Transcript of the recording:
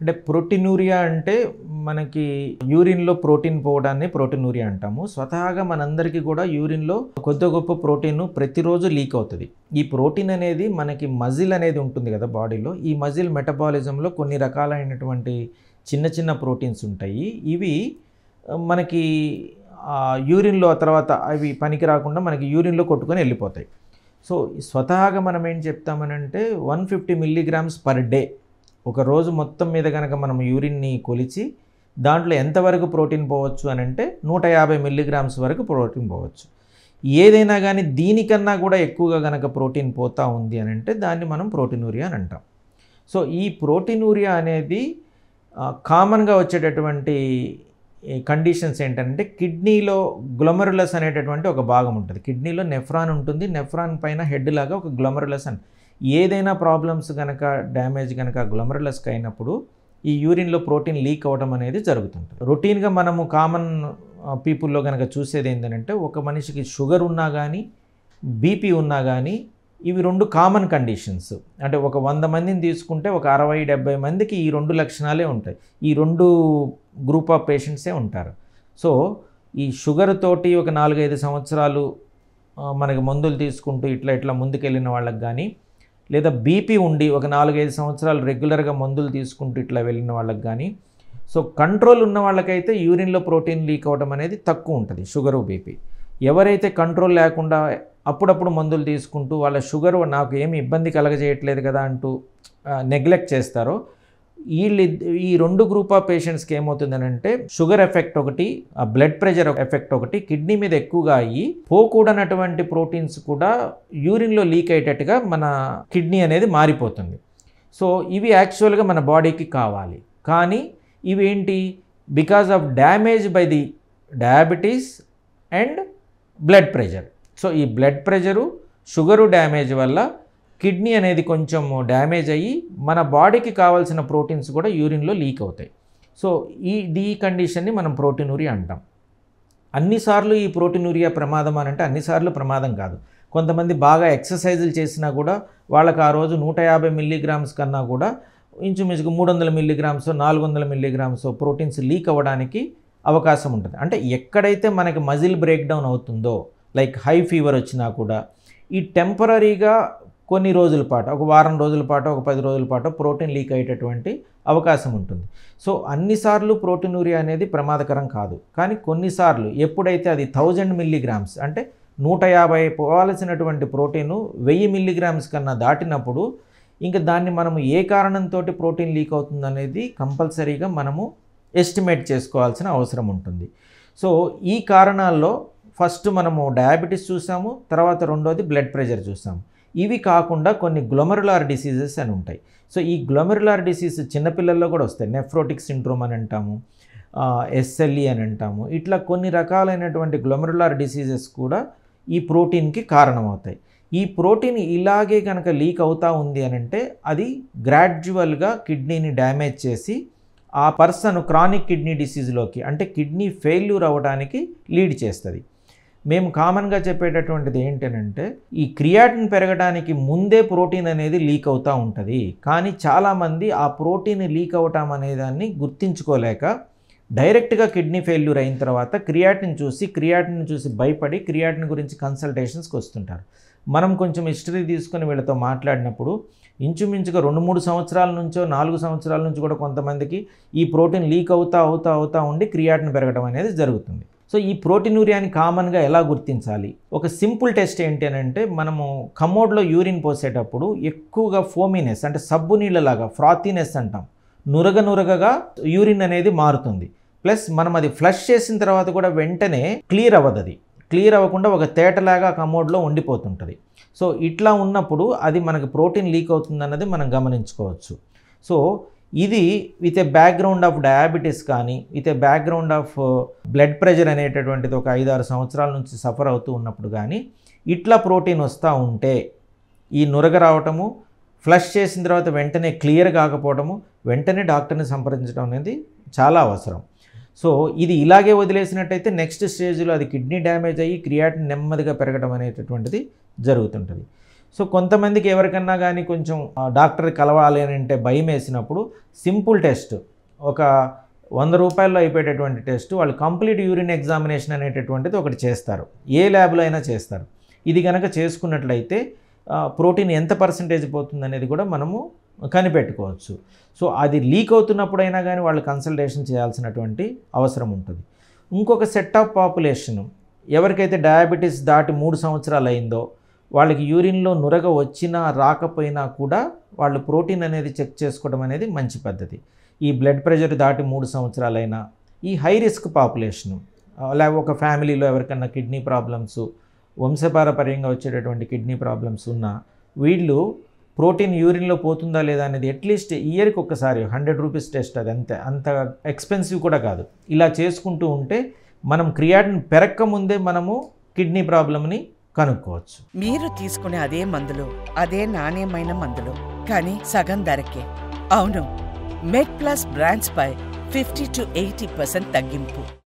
అంటే ప్రోటీనూరియా అంటే మనకి యూరిన్లో ప్రోటీన్ పోవడాన్ని ప్రోటీనూరియా అంటాము స్వతహాగా మనందరికీ కూడా యూరిన్లో కొద్ద గొప్ప ప్రోటీన్ ప్రతిరోజు లీక్ అవుతుంది ఈ ప్రోటీన్ అనేది మనకి మజిల్ అనేది ఉంటుంది కదా బాడీలో ఈ మజిల్ మెటబాలిజంలో కొన్ని రకాలైనటువంటి చిన్న చిన్న ప్రోటీన్స్ ఉంటాయి ఇవి మనకి యూరిన్లో తర్వాత అవి పనికి రాకుండా మనకి యూరిన్లో కొట్టుకొని వెళ్ళిపోతాయి సో స్వతహాగా మనం ఏం చెప్తామనంటే one fifty milligrams per day ఒక రోజు మొత్తం మీద కనుక మనం యూరిన్ని కొలిచి దాంట్లో ఎంతవరకు ప్రోటీన్ పోవచ్చు అని అంటే నూట యాభై మిల్లీగ్రామ్స్ వరకు ప్రోటీన్ పోవచ్చు ఏదైనా కానీ దీనికన్నా కూడా ఎక్కువగా కనుక ప్రోటీన్ పోతా ఉంది అని అంటే దాన్ని మనం ప్రోటీనూరియా అని అంటాం సో ఈ ప్రోటీనూరియా అనేది కామన్గా వచ్చేటటువంటి కండిషన్స్ ఏంటంటే కిడ్నీలో గ్లొమరులస్ అనేటటువంటి ఒక భాగం ఉంటుంది కిడ్నీలో నెఫ్రాన్ ఉంటుంది నెఫ్రాన్ పైన హెడ్ లాగా ఒక గ్లొమరులస్ అని ఏదైనా ప్రాబ్లమ్స్ కనుక డ్యామేజ్ కనుక గ్లొమరలస్కి అయినప్పుడు ఈ యూరిన్లో ప్రోటీన్ లీక్ అవ్వడం అనేది జరుగుతుంటుంది రొటీన్గా మనము కామన్ పీపుల్లో కనుక చూసేది ఏంటంటే ఒక మనిషికి షుగర్ ఉన్నా కానీ బీపీ ఉన్నా కానీ ఇవి రెండు కామన్ కండిషన్స్ అంటే ఒక వంద మందిని తీసుకుంటే ఒక అరవై డెబ్బై మందికి ఈ రెండు లక్షణాలే ఉంటాయి ఈ రెండు గ్రూప్ ఆఫ్ పేషెంట్సే ఉంటారు సో ఈ షుగర్ తోటి ఒక నాలుగైదు సంవత్సరాలు మనకి మందులు తీసుకుంటూ ఇట్లా ఇట్లా ముందుకెళ్ళిన వాళ్ళకి కానీ లేదా బీపీ ఉండి ఒక నాలుగైదు సంవత్సరాలు రెగ్యులర్గా మందులు తీసుకుంటూ ఇట్లా వెళ్ళిన వాళ్ళకి కానీ సో కంట్రోల్ ఉన్న వాళ్ళకైతే యూరిన్లో ప్రోటీన్ లీక్ అవ్వడం అనేది తక్కువ ఉంటుంది షుగరు బీపీ ఎవరైతే కంట్రోల్ లేకుండా అప్పుడప్పుడు మందులు తీసుకుంటూ వాళ్ళ షుగర్ నాకు ఏమి ఇబ్బంది కలగజేయట్లేదు కదా అంటూ నెగ్లెక్ట్ చేస్తారో వీళ్ళు ఈ రెండు గ్రూప్ ఆఫ్ పేషెంట్స్కి ఏమవుతుందనంటే షుగర్ ఎఫెక్ట్ ఒకటి ఆ బ్లడ్ ప్రెషర్ ఎఫెక్ట్ ఒకటి కిడ్నీ మీద ఎక్కువగా అయ్యి పోకూడనటువంటి ప్రోటీన్స్ కూడా యూరిన్లో లీక్ అయ్యేటట్టుగా మన కిడ్నీ అనేది మారిపోతుంది సో ఇవి యాక్చువల్గా మన బాడీకి కావాలి కానీ ఇవేంటి because of damage by the diabetes and blood pressure so ఈ బ్లడ్ ప్రెషరు షుగరు డ్యామేజ్ వల్ల కిడ్నీ అనేది కొంచెం డ్యామేజ్ అయ్యి మన బాడీకి కావాల్సిన ప్రోటీన్స్ కూడా యూరిన్లో లీక్ అవుతాయి సో ఈ డీ కండిషన్ని మనం ప్రోటీనూరియా అంటాం అన్నిసార్లు ఈ ప్రోటీనూరియా ప్రమాదం అని అంటే అన్నిసార్లు ప్రమాదం కాదు కొంతమంది బాగా ఎక్సర్సైజులు చేసినా కూడా వాళ్ళకి ఆ రోజు నూట యాభై మిల్లీగ్రామ్స్ కన్నా కూడా ఇంచుమించుకు మూడు వందల మిల్లీగ్రామ్స్ నాలుగు వందల మిల్లీగ్రామ్స్ ప్రోటీన్స్ లీక్ అవ్వడానికి అవకాశం ఉంటుంది అంటే ఎక్కడైతే మనకి మజిల్ బ్రేక్డౌన్ అవుతుందో లైక్ హై ఫీవర్ వచ్చినా కూడా ఈ టెంపరీగా కొన్ని రోజుల పాటు ఒక వారం రోజుల పాటు ఒక పది రోజుల పాటు ప్రోటీన్ లీక్ అయ్యేటటువంటి అవకాశం ఉంటుంది సో అన్నిసార్లు ఊరియా అనేది ప్రమాదకరం కాదు కానీ కొన్నిసార్లు ఎప్పుడైతే అది థౌజండ్ మిల్లీగ్రామ్స్ అంటే నూట యాభై పోవాల్సినటువంటి ప్రోటీను వెయ్యి మిల్లీగ్రామ్స్ కన్నా దాటినప్పుడు ఇంకా దాన్ని మనము ఏ కారణంతో ప్రోటీన్ లీక్ అవుతుందనేది కంపల్సరీగా మనము ఎస్టిమేట్ చేసుకోవాల్సిన అవసరం ఉంటుంది సో ఈ కారణాల్లో ఫస్ట్ మనము డయాబెటీస్ చూసాము తర్వాత రెండోది బ్లడ్ ప్రెషర్ చూసాము ఇవి కాకుండా కొన్ని గ్లొమరులార్ డిసీజెస్ అని ఉంటాయి సో ఈ గ్లోమరులార్ డిసీజ్ చిన్నపిల్లల్లో కూడా వస్తాయి నెఫ్రోటిక్ సిండ్రోమ్ అని అంటాము ఎస్ఎల్ఈ e అని అంటాము ఇట్లా కొన్ని రకాలైనటువంటి గ్లొమెరులార్ డిసీజెస్ కూడా ఈ ప్రోటీన్కి కారణమవుతాయి ఈ ప్రోటీన్ ఇలాగే కనుక లీక్ అవుతూ ఉంది అని అంటే అది గ్రాడ్యువల్గా కిడ్నీని డ్యామేజ్ చేసి ఆ పర్సన్ క్రానిక్ కిడ్నీ డిసీజ్లోకి అంటే కిడ్నీ ఫెయిల్యూర్ అవ్వడానికి లీడ్ చేస్తుంది మేము కామన్గా చెప్పేటటువంటిది ఏంటనంటే ఈ క్రియాటిన్ పెరగడానికి ముందే ప్రోటీన్ అనేది లీక్ అవుతూ ఉంటుంది కానీ చాలామంది ఆ ప్రోటీన్ లీక్ అవటం దాన్ని గుర్తించుకోలేక డైరెక్ట్గా కిడ్నీ ఫెయిల్యూర్ అయిన తర్వాత క్రియాటిన్ చూసి క్రియాటిన్ చూసి భయపడి క్రియాటిన్ గురించి కన్సల్టేషన్స్కి వస్తుంటారు మనం కొంచెం హిస్టరీ తీసుకుని వీళ్ళతో మాట్లాడినప్పుడు ఇంచుమించుగా రెండు మూడు సంవత్సరాల నుంచో నాలుగు సంవత్సరాల నుంచి కూడా కొంతమందికి ఈ ప్రోటీన్ లీక్ అవుతా అవుతా అవుతా ఉండి క్రియాటిన్ పెరగడం అనేది జరుగుతుంది సో ఈ ప్రోటీనూరియాని కామన్గా ఎలా గుర్తించాలి ఒక సింపుల్ టెస్ట్ ఏంటి అని అంటే మనము కమోడ్లో యూరిన్ పోసేటప్పుడు ఎక్కువగా ఫోమినెస్ అంటే సబ్బు నీళ్ళలాగా ఫ్రాతీనెస్ అంటాం నురగ నురగగా యూరిన్ అనేది మారుతుంది ప్లస్ మనం అది ఫ్లష్ చేసిన తర్వాత కూడా వెంటనే క్లియర్ అవ్వదు అది క్లియర్ అవ్వకుండా ఒక తేటలాగా కమోడ్లో ఉండిపోతుంటుంది సో ఇట్లా ఉన్నప్పుడు అది మనకు ప్రోటీన్ లీక్ అవుతుంది అన్నది మనం గమనించుకోవచ్చు సో ఇది with a background of diabetes కానీ with a background of blood pressure అనేటటువంటిది ఒక ఐదు ఆరు సంవత్సరాల నుంచి సఫర్ అవుతూ ఉన్నప్పుడు కానీ ఇట్లా ప్రోటీన్ వస్తూ ఉంటే ఈ నురగ రావటము ఫ్లష్ చేసిన తర్వాత వెంటనే క్లియర్ కాకపోవడము వెంటనే డాక్టర్ని సంప్రదించడం అనేది చాలా అవసరం సో ఇది ఇలాగే వదిలేసినట్టయితే నెక్స్ట్ స్టేజ్లో అది కిడ్నీ డ్యామేజ్ అయ్యి క్రియాటిన్ నెమ్మదిగా పెరగడం అనేటటువంటిది జరుగుతుంటుంది సో కొంతమందికి ఎవరికన్నా కానీ కొంచెం డాక్టర్ కలవాలి అని అంటే భయం వేసినప్పుడు సింపుల్ టెస్ట్ ఒక వంద రూపాయల్లో అయిపోయేటటువంటి టెస్ట్ వాళ్ళు కంప్లీట్ యూరిన్ ఎగ్జామినేషన్ అనేటటువంటిది ఒకటి చేస్తారు ఏ ల్యాబ్లో అయినా చేస్తారు ఇది కనుక చేసుకున్నట్లయితే ప్రోటీన్ ఎంత పర్సంటేజ్ పోతుంది అనేది కూడా మనము కనిపెట్టుకోవచ్చు సో అది లీక్ అవుతున్నప్పుడైనా కానీ వాళ్ళు కన్సల్టేషన్ చేయాల్సినటువంటి అవసరం ఉంటుంది ఇంకొక సెట్ ఆఫ్ పాపులేషన్ ఎవరికైతే డయాబెటీస్ దాటి మూడు సంవత్సరాలు అయిందో వాళ్ళకి యూరిన్లో నురగ వచ్చినా రాకపోయినా కూడా వాళ్ళు ప్రోటీన్ అనేది చెక్ చేసుకోవడం అనేది మంచి పద్ధతి ఈ బ్లడ్ ప్రెషర్ దాటి మూడు సంవత్సరాలైనా ఈ హై రిస్క్ పాపులేషన్ అలా ఒక ఫ్యామిలీలో ఎవరికన్నా కిడ్నీ ప్రాబ్లమ్స్ వంశపారపర్యంగా వచ్చేటటువంటి కిడ్నీ ప్రాబ్లమ్స్ ఉన్నా వీళ్ళు ప్రోటీన్ యూరిన్లో పోతుందా లేదా అనేది అట్లీస్ట్ ఇయర్కి ఒకసారి హండ్రెడ్ రూపీస్ టెస్ట్ అది అంతే అంత ఎక్స్పెన్సివ్ కూడా కాదు ఇలా చేసుకుంటూ ఉంటే మనం క్రియాటిన్ పెరక్క ముందే మనము కిడ్నీ ప్రాబ్లమ్ని కనుక్కోవచ్చు మీరు తీసుకునే అదే మందులు అదే నాణ్యమైన మందులు కానీ సగం ధరకే అవును మెడ్ ప్లస్ బ్రాంచ్ పై ఫిఫ్టీ టు ఎయిటీ పర్సెంట్ తగ్గింపు